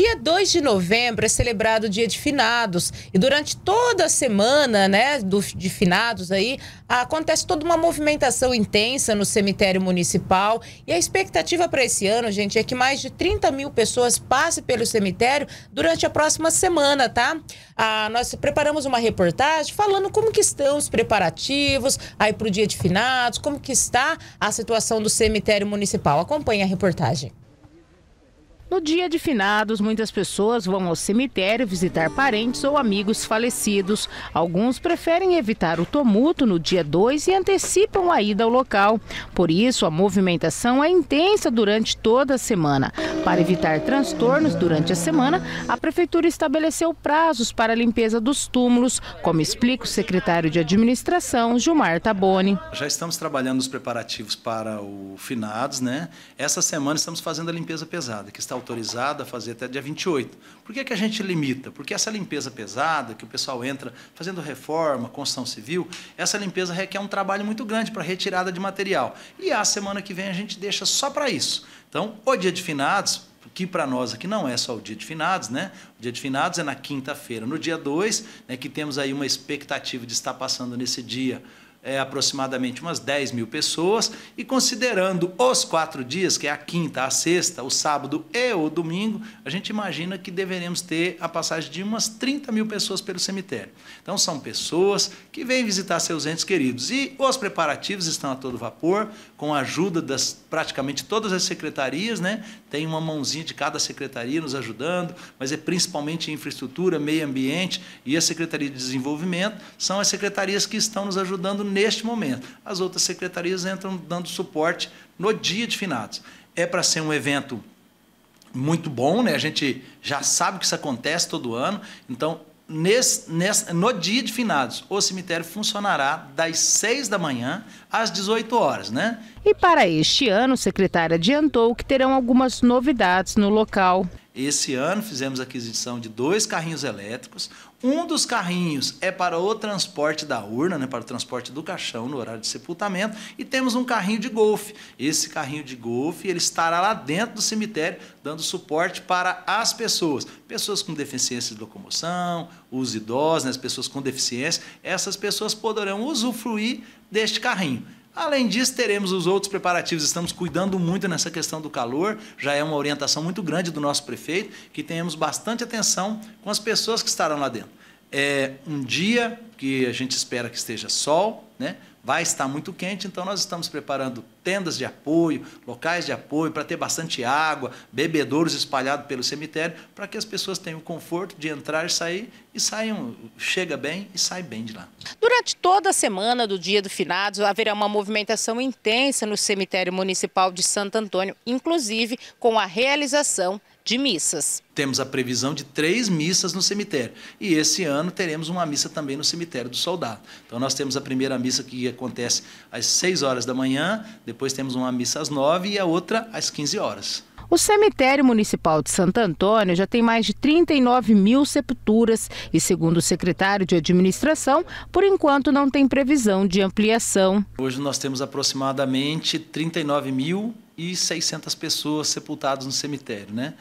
Dia 2 de novembro é celebrado o Dia de Finados e durante toda a semana, né, do, de finados aí, acontece toda uma movimentação intensa no cemitério municipal e a expectativa para esse ano, gente, é que mais de 30 mil pessoas passem pelo cemitério durante a próxima semana, tá? Ah, nós preparamos uma reportagem falando como que estão os preparativos aí para o Dia de Finados, como que está a situação do cemitério municipal. Acompanhe a reportagem. No dia de finados, muitas pessoas vão ao cemitério visitar parentes ou amigos falecidos. Alguns preferem evitar o tumulto no dia 2 e antecipam a ida ao local. Por isso, a movimentação é intensa durante toda a semana. Para evitar transtornos durante a semana, a prefeitura estabeleceu prazos para a limpeza dos túmulos, como explica o secretário de administração, Gilmar Taboni. Já estamos trabalhando os preparativos para o finados, né? Essa semana estamos fazendo a limpeza pesada, que está autorizado a fazer até dia 28. Por que, que a gente limita? Porque essa limpeza pesada, que o pessoal entra fazendo reforma, construção civil, essa limpeza requer um trabalho muito grande para retirada de material. E a semana que vem a gente deixa só para isso. Então, o dia de finados, que para nós aqui não é só o dia de finados, né? O dia de finados é na quinta-feira, no dia 2, né, que temos aí uma expectativa de estar passando nesse dia é, aproximadamente umas 10 mil pessoas, e considerando os quatro dias, que é a quinta, a sexta, o sábado e o domingo, a gente imagina que deveremos ter a passagem de umas 30 mil pessoas pelo cemitério. Então são pessoas que vêm visitar seus entes queridos. E os preparativos estão a todo vapor, com a ajuda das praticamente todas as secretarias, né? tem uma mãozinha de cada secretaria nos ajudando, mas é principalmente infraestrutura, meio ambiente e a Secretaria de Desenvolvimento, são as secretarias que estão nos ajudando neste momento. As outras secretarias entram dando suporte no dia de finados. É para ser um evento muito bom, né? A gente já sabe que isso acontece todo ano. Então, nesse, nesse, no dia de finados, o cemitério funcionará das 6 da manhã às 18 horas, né? E para este ano, o secretário adiantou que terão algumas novidades no local. Esse ano fizemos aquisição de dois carrinhos elétricos. Um dos carrinhos é para o transporte da urna, né, para o transporte do caixão no horário de sepultamento, e temos um carrinho de golfe. Esse carrinho de golfe ele estará lá dentro do cemitério, dando suporte para as pessoas, pessoas com deficiência de locomoção, os idosos, né, as pessoas com deficiência. Essas pessoas poderão usufruir deste carrinho. Além disso, teremos os outros preparativos. Estamos cuidando muito nessa questão do calor, já é uma orientação muito grande do nosso prefeito, que tenhamos bastante atenção com as pessoas que estarão lá dentro. É um dia que a gente espera que esteja sol, né? vai estar muito quente, então nós estamos preparando tendas de apoio, locais de apoio para ter bastante água, bebedouros espalhados pelo cemitério, para que as pessoas tenham o conforto de entrar e sair e saiam, chega bem e sai bem de lá. Durante toda a semana do Dia do Finados, haverá uma movimentação intensa no cemitério municipal de Santo Antônio, inclusive com a realização de missas. Temos a previsão de três missas no cemitério. E esse ano teremos uma missa também no cemitério do soldado. Então nós temos a primeira missa que acontece às 6 horas da manhã, depois temos uma missa às 9 e a outra às 15 horas. O cemitério municipal de Santo Antônio já tem mais de 39 mil sepulturas e, segundo o secretário de administração, por enquanto não tem previsão de ampliação. Hoje nós temos aproximadamente 39 mil e 600 pessoas sepultadas no cemitério, né?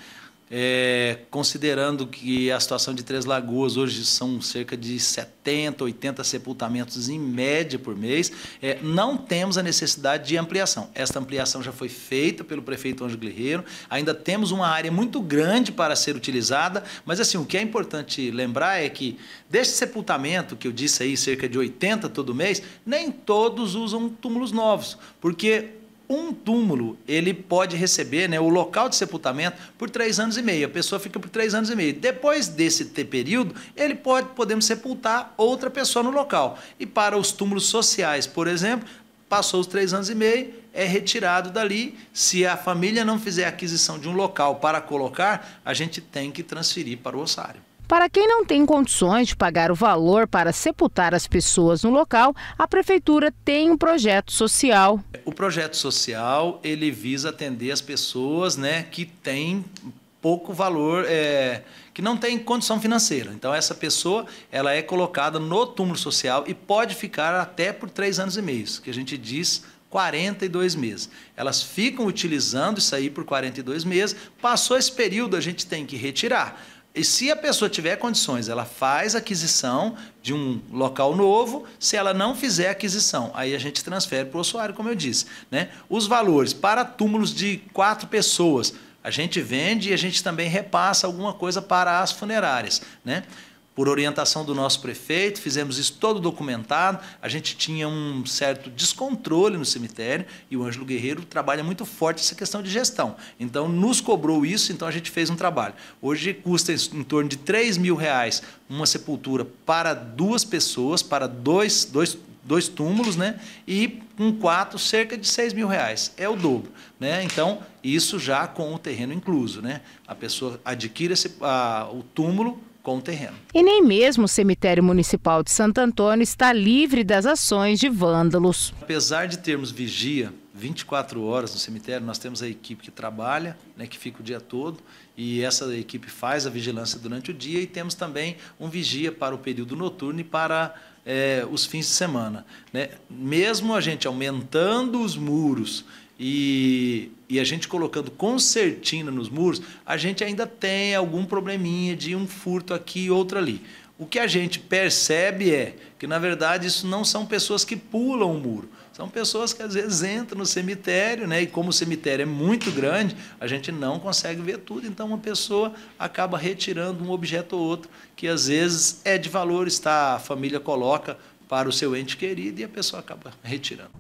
É, considerando que a situação de Três Lagoas hoje são cerca de 70, 80 sepultamentos em média por mês, é, não temos a necessidade de ampliação. Esta ampliação já foi feita pelo prefeito Ângelo Guerreiro, ainda temos uma área muito grande para ser utilizada, mas assim, o que é importante lembrar é que deste sepultamento, que eu disse aí, cerca de 80 todo mês, nem todos usam túmulos novos, porque um túmulo ele pode receber né, o local de sepultamento por três anos e meio. A pessoa fica por três anos e meio. Depois desse período, ele pode podemos sepultar outra pessoa no local. E para os túmulos sociais, por exemplo, passou os três anos e meio, é retirado dali. Se a família não fizer aquisição de um local para colocar, a gente tem que transferir para o ossário. Para quem não tem condições de pagar o valor para sepultar as pessoas no local, a prefeitura tem um projeto social. O projeto social ele visa atender as pessoas, né, que têm pouco valor, é, que não tem condição financeira. Então essa pessoa ela é colocada no túmulo social e pode ficar até por três anos e meio, que a gente diz 42 meses. Elas ficam utilizando isso aí por 42 meses. Passou esse período, a gente tem que retirar. E se a pessoa tiver condições, ela faz aquisição de um local novo. Se ela não fizer aquisição, aí a gente transfere para o usuário, como eu disse. Né? Os valores para túmulos de quatro pessoas, a gente vende e a gente também repassa alguma coisa para as funerárias. Né? por orientação do nosso prefeito, fizemos isso todo documentado. A gente tinha um certo descontrole no cemitério e o Ângelo Guerreiro trabalha muito forte essa questão de gestão. Então, nos cobrou isso, então a gente fez um trabalho. Hoje custa em torno de 3 mil reais uma sepultura para duas pessoas, para dois, dois, dois túmulos, né? E um quatro cerca de 6 mil reais. É o dobro. Né? Então, isso já com o terreno incluso. Né? A pessoa adquire esse, a, o túmulo com o terreno. E nem mesmo o cemitério municipal de Santo Antônio está livre das ações de vândalos. Apesar de termos vigia 24 horas no cemitério, nós temos a equipe que trabalha, né, que fica o dia todo, e essa equipe faz a vigilância durante o dia, e temos também um vigia para o período noturno e para é, os fins de semana. Né? Mesmo a gente aumentando os muros e, e, a gente colocando concertina nos muros, a gente ainda tem algum probleminha de um furto aqui e outro ali. O que a gente percebe é que, na verdade, isso não são pessoas que pulam o muro. São pessoas que às vezes entram no cemitério, né? E como o cemitério é muito grande, a gente não consegue ver tudo. Então uma pessoa acaba retirando um objeto ou outro que às vezes é de valor, está a família coloca para o seu ente querido e a pessoa acaba retirando.